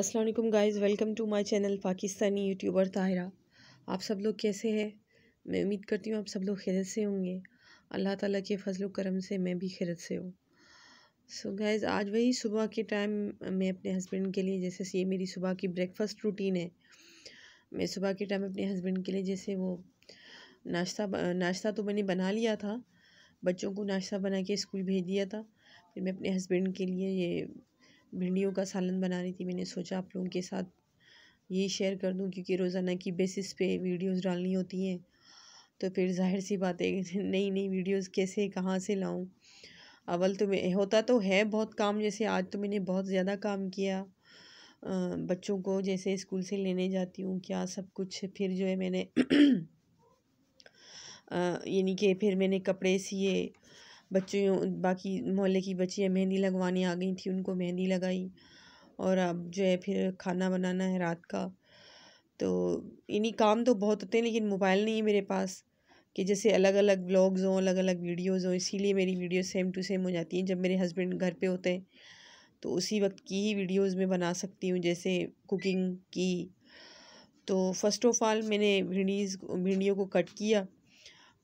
Aslam guys welcome to my channel Pakistani YouTuber Tahira आप सब लोग कैसे हैं मैं उम्मीद करती हूँ आप सब लोग खैरत से होंगे अल्लाह ताला के फजल करम से मैं भी खैरत से हूँ सो गाइज़ आज वही सुबह के टाइम मैं अपने हस्बैंड के लिए जैसे ये मेरी सुबह की ब्रेकफास्ट रूटीन है मैं सुबह के टाइम अपने हस्बैंड के लिए जैसे वो नाश्ता नाश्ता तो मैंने बना लिया था बच्चों को नाश्ता बना के स्कूल भेज दिया था फिर मैं अपने हस्बैंड के लिए ये भिंडियों का सालन बना रही थी मैंने सोचा आप लोगों के साथ ये शेयर कर दूं क्योंकि रोज़ाना की बेसिस पे वीडियोस डालनी होती हैं तो फिर जाहिर सी बात है नई नई वीडियोस कैसे कहाँ से लाऊं अवल तो मैं होता तो है बहुत काम जैसे आज तो मैंने बहुत ज़्यादा काम किया बच्चों को जैसे स्कूल से लेने जाती हूँ क्या सब कुछ फिर जो है मैंने यानी कि फिर मैंने कपड़े सिए बच्चियों बाकी मोहल्ले की बच्चियाँ मेहंदी लगवाने आ गई थी उनको मेहंदी लगाई और अब जो है फिर खाना बनाना है रात का तो इन्हीं काम तो बहुत होते हैं लेकिन मोबाइल नहीं है मेरे पास कि जैसे अलग अलग ब्लॉग्स हों अलग अलग वीडियोज़ हों इसीलिए मेरी वीडियो सेम टू सेम हो जाती हैं जब मेरे हस्बैंड घर पे होते हैं तो उसी वक्त की ही वीडियोज़ में बना सकती हूँ जैसे कुकिंग की तो फ़र्स्ट ऑफ़ ऑल मैंने भिंडीज़ भिंडियों को कट किया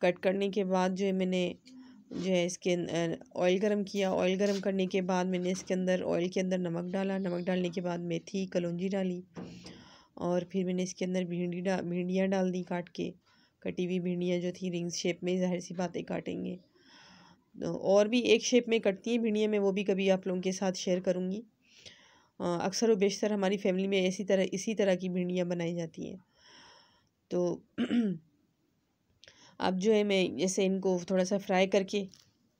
कट करने के बाद जो है मैंने जो है इसके ऑयल गरम किया ऑयल गरम करने के बाद मैंने इसके अंदर ऑयल के अंदर नमक डाला नमक डालने के बाद मेथी कलौजी डाली और फिर मैंने इसके अंदर भिंडी डा भिंडियाँ डाल दी काट के कटी हुई भिंडियाँ जो थी रिंग्स शेप में ज़ाहिर सी बातें काटेंगे तो और भी एक शेप में कटती हैं भिंडियाँ मैं वो भी कभी आप लोगों के साथ शेयर करूँगी अक्सर व बेशतर हमारी फैमिली में इसी तरह इसी तरह की भिंडियाँ बनाई जाती हैं तो अब जो है मैं जैसे इनको थोड़ा सा फ्राई करके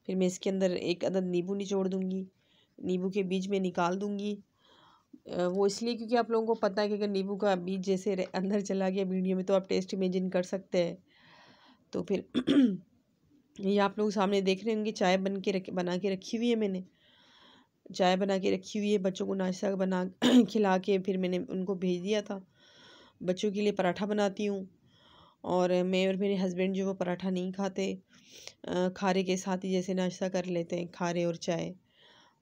फिर मैं इसके अंदर एक अदद नींबू निचोड़ दूँगी नींबू के बीज में निकाल दूँगी वो इसलिए क्योंकि आप लोगों को पता है कि अगर नींबू का बीज जैसे अंदर चला गया वीडियो में तो आप टेस्ट इमेजिन कर सकते हैं तो फिर ये आप लोग सामने देख रहे होंगे चाय बन के रख बना के रखी हुई है मैंने चाय बना के रखी हुई है बच्चों को नाश्ता बना खिला के फिर मैंने उनको भेज दिया था बच्चों के लिए पराठा बनाती हूँ और मैं और मेरे हस्बैंड जो वो पराठा नहीं खाते खारे के साथ ही जैसे नाश्ता कर लेते हैं खारे और चाय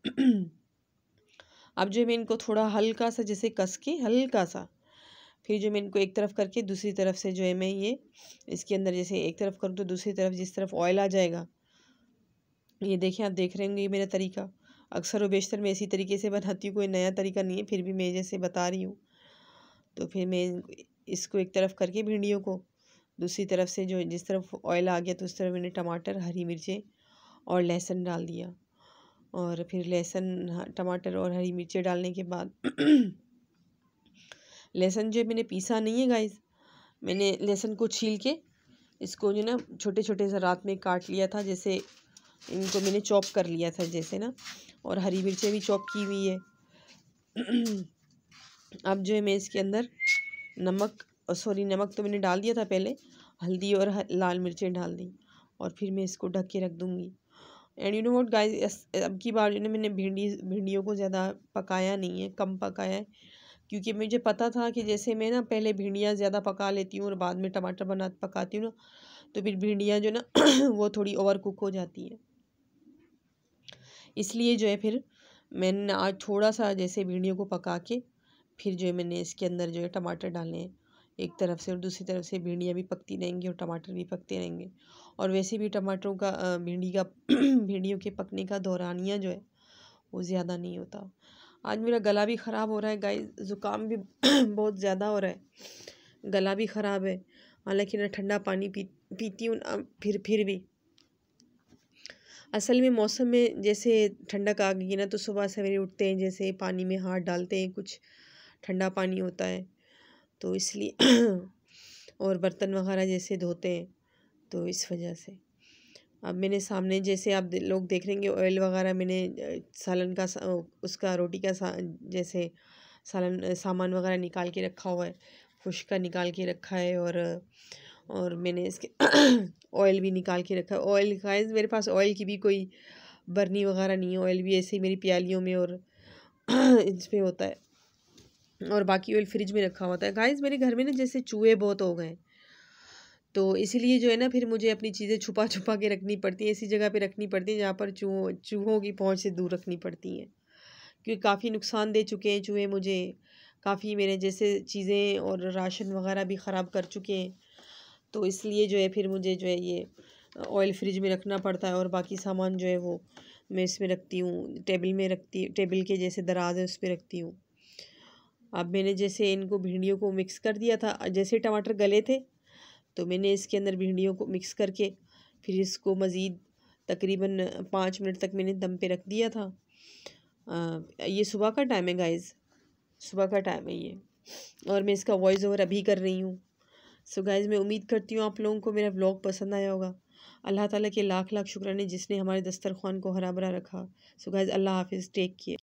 अब जो मैं इनको थोड़ा हल्का सा जैसे कस के हल्का सा फिर जो मैं इनको एक तरफ करके दूसरी तरफ से जो है मैं ये इसके अंदर जैसे एक तरफ करूँ तो दूसरी तरफ जिस तरफ ऑयल आ जाएगा ये देखें आप देख रहे होंगे ये मेरा तरीका अक्सर व बेशतर मैं इसी तरीके से बनाती हूँ कोई नया तरीका नहीं है फिर भी मैं जैसे बता रही हूँ तो फिर मैं इसको एक तरफ करके भिंडियों को दूसरी तरफ से जो जिस तरफ ऑयल आ गया तो उस तरफ मैंने टमाटर हरी मिर्चें और लहसुन डाल दिया और फिर लहसुन टमाटर और हरी मिर्चें डालने के बाद लहसुन जो मैंने पीसा नहीं है गाइस मैंने लहसुन को छील के इसको जो ना छोटे छोटे ज़रात में काट लिया था जैसे इनको मैंने चॉप कर लिया था जैसे ना और हरी मिर्चें भी चॉप की हुई है अब जो है मैं इसके अंदर नमक सॉरी नमक तो मैंने डाल दिया था पहले हल्दी और लाल मिर्चें डाल दी और फिर मैं इसको ढक के रख दूँगी and you know what guy अब की बार जो ना मैंने भिंडी भिंडियों को ज़्यादा पकाया नहीं है कम पकाया है क्योंकि मुझे पता था कि जैसे मैं ना पहले भिंडियाँ ज़्यादा पका लेती हूँ और बाद में टमाटर बना पकाती हूँ ना तो फिर भिंडियाँ जो ना वो थोड़ी ओवर कुक हो जाती है इसलिए जो है फिर मैंने आज थोड़ा सा जैसे भिंडियों को पका के फिर जो है मैंने इसके अंदर जो है टमाटर डाले हैं एक तरफ से और दूसरी तरफ से भिंडियाँ भी पकती रहेंगी और टमाटर भी पकते रहेंगे और वैसे भी टमाटरों का भिंडी का भिंडियों के पकने का दौरानिया जो है वो ज़्यादा नहीं होता आज मेरा गला भी ख़राब हो रहा है गाय ज़ुकाम भी बहुत ज़्यादा हो रहा है गला भी ख़राब है हालांकि ना ठंडा पानी पी पीती हूँ फिर फिर भी असल में मौसम में जैसे ठंडक आ गई है ना तो सुबह सवेरे उठते हैं जैसे पानी में हाथ डालते हैं कुछ ठंडा पानी होता है तो इसलिए और बर्तन वगैरह जैसे धोते हैं तो इस वजह से अब मैंने सामने जैसे आप लोग देख रहेंगे ऑयल वगैरह मैंने सालन का उसका रोटी का सा, जैसे सालन सामान वगैरह निकाल के रखा हुआ है खुश का निकाल के रखा है और और मैंने इसके ऑयल भी निकाल के रखा है ऑयल का मेरे पास ऑयल की भी कोई बर्नी वगैरह नहीं है ऑयल भी ऐसे ही मेरी प्यालियों में और इसमें होता है और बाकी ऑयल फ्रिज में रखा होता है गाइज मेरे घर में ना जैसे चूहे बहुत हो गए तो इसीलिए जो है ना फिर मुझे अपनी चीज़ें छुपा छुपा के रखनी पड़ती हैं ऐसी जगह पे रखनी पड़ती है जहाँ पर चूहों चूहों की पहुँच से दूर रखनी पड़ती हैं क्योंकि काफ़ी नुकसान दे चुके हैं चूहे मुझे काफ़ी मेरे जैसे चीज़ें और राशन वगैरह भी ख़राब कर चुके हैं तो इसलिए जो है फिर मुझे जो है ये ऑयल फ्रिज में रखना पड़ता है और बाकी सामान जो है वो मैं इसमें रखती हूँ टेबल में रखती टेबल के जैसे दराज है उस पर रखती हूँ अब मैंने जैसे इनको भिंडियों को मिक्स कर दिया था जैसे टमाटर गले थे तो मैंने इसके अंदर भिंडियों को मिक्स करके फिर इसको मज़ीद तकरीबन पाँच मिनट तक मैंने दम पे रख दिया था आ, ये सुबह का टाइम है गाइस सुबह का टाइम है ये और मैं इसका वॉइस ओवर अभी कर रही हूँ सो गाइज़ मैं उम्मीद करती हूँ आप लोगों को मेरा ब्लॉग पसंद आया होगा अल्लाह ताला के लाख लाख शुक्राना जिसने हमारे दस्तरखान को हरा भरा रखा सो गाइज़ अल्लाह हाफिज़ टेक केयर